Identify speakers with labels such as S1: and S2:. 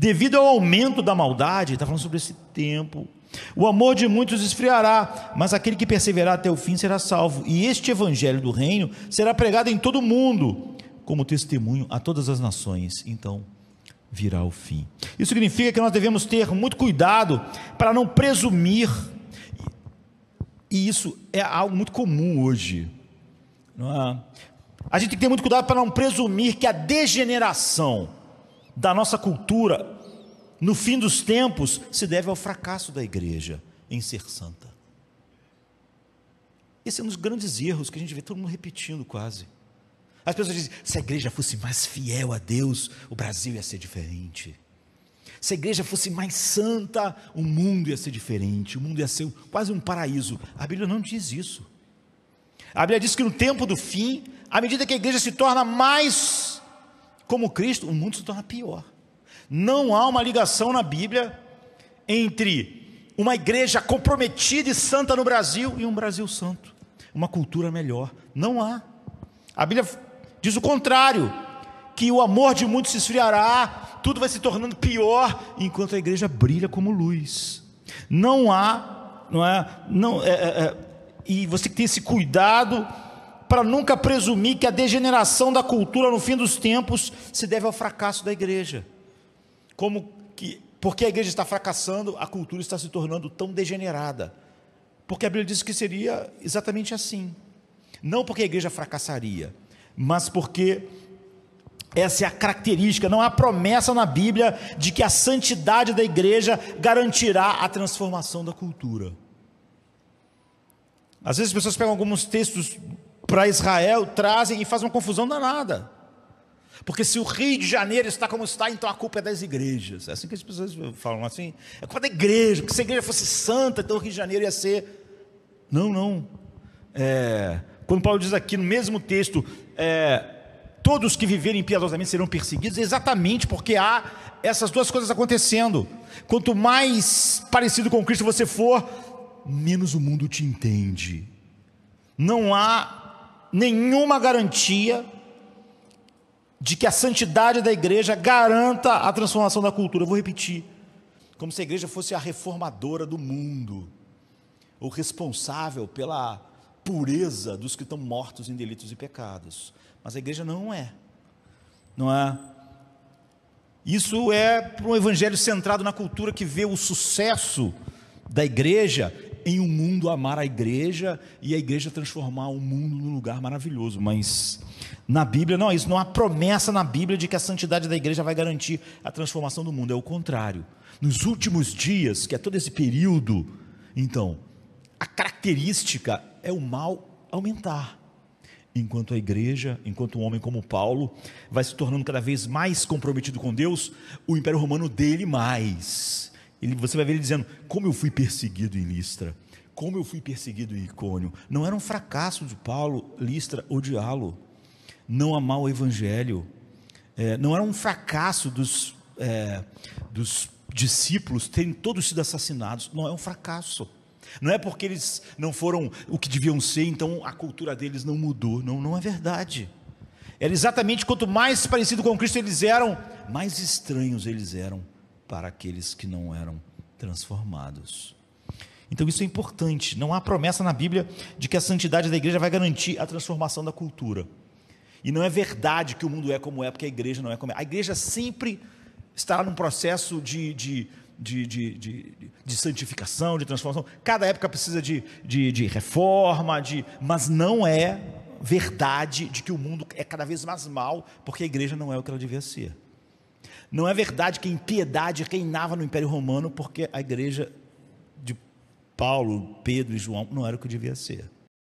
S1: devido ao aumento da maldade, está falando sobre esse tempo. O amor de muitos esfriará, mas aquele que perseverar até o fim será salvo. E este evangelho do reino será pregado em todo o mundo, como testemunho a todas as nações. Então virá o fim. Isso significa que nós devemos ter muito cuidado para não presumir, e isso é algo muito comum hoje. Não é? A gente tem que ter muito cuidado para não presumir que a degeneração, da nossa cultura no fim dos tempos se deve ao fracasso da igreja em ser santa. Esse é um dos grandes erros que a gente vê todo mundo repetindo quase. As pessoas dizem: se a igreja fosse mais fiel a Deus, o Brasil ia ser diferente. Se a igreja fosse mais santa, o mundo ia ser diferente, o mundo ia ser quase um paraíso. A Bíblia não diz isso. A Bíblia diz que no tempo do fim, à medida que a igreja se torna mais como Cristo, o mundo se torna pior. Não há uma ligação na Bíblia entre uma igreja comprometida e santa no Brasil e um Brasil santo, uma cultura melhor. Não há. A Bíblia diz o contrário, que o amor de muitos se esfriará, tudo vai se tornando pior, enquanto a igreja brilha como luz. Não há, não é, não é, é, é e você tem que ter esse cuidado para nunca presumir que a degeneração da cultura no fim dos tempos se deve ao fracasso da igreja. Como que, porque a igreja está fracassando, a cultura está se tornando tão degenerada. Porque a Bíblia diz que seria exatamente assim. Não porque a igreja fracassaria, mas porque essa é a característica, não há promessa na Bíblia de que a santidade da igreja garantirá a transformação da cultura. Às vezes as pessoas pegam alguns textos para Israel trazem e fazem uma confusão danada. Porque se o Rio de Janeiro está como está, então a culpa é das igrejas. É assim que as pessoas falam assim. É culpa da igreja, porque se a igreja fosse santa, então o Rio de Janeiro ia ser. Não, não. É, quando Paulo diz aqui no mesmo texto, é, todos que viverem impiedosamente serão perseguidos, é exatamente porque há essas duas coisas acontecendo. Quanto mais parecido com Cristo você for, menos o mundo te entende. Não há nenhuma garantia de que a santidade da igreja garanta a transformação da cultura. Eu vou repetir. Como se a igreja fosse a reformadora do mundo, ou responsável pela pureza dos que estão mortos em delitos e pecados. Mas a igreja não é. Não é? Isso é para um evangelho centrado na cultura que vê o sucesso da igreja em um mundo amar a igreja e a igreja transformar o mundo num lugar maravilhoso, mas na Bíblia não é isso, não há promessa na Bíblia de que a santidade da igreja vai garantir a transformação do mundo, é o contrário. Nos últimos dias, que é todo esse período, então, a característica é o mal aumentar. Enquanto a igreja, enquanto um homem como Paulo vai se tornando cada vez mais comprometido com Deus, o Império Romano dele mais. Ele, você vai ver ele dizendo: Como eu fui perseguido em Listra, como eu fui perseguido em Icônio. Não era um fracasso de Paulo, Listra, odiá-lo, não amar o Evangelho. É, não era um fracasso dos, é, dos discípulos terem todos sido assassinados. Não é um fracasso. Não é porque eles não foram o que deviam ser, então a cultura deles não mudou. Não, não é verdade. Era exatamente quanto mais parecido com Cristo eles eram, mais estranhos eles eram para aqueles que não eram transformados. Então isso é importante. Não há promessa na Bíblia de que a santidade da igreja vai garantir a transformação da cultura. E não é verdade que o mundo é como é, porque a igreja não é como é. A igreja sempre estará num processo de, de, de, de, de, de santificação, de transformação. Cada época precisa de, de, de reforma, de, mas não é verdade de que o mundo é cada vez mais mal, porque a igreja não é o que ela devia ser. Não é verdade que a impiedade reinava no Império Romano porque a igreja de Paulo, Pedro e João não era o que devia ser.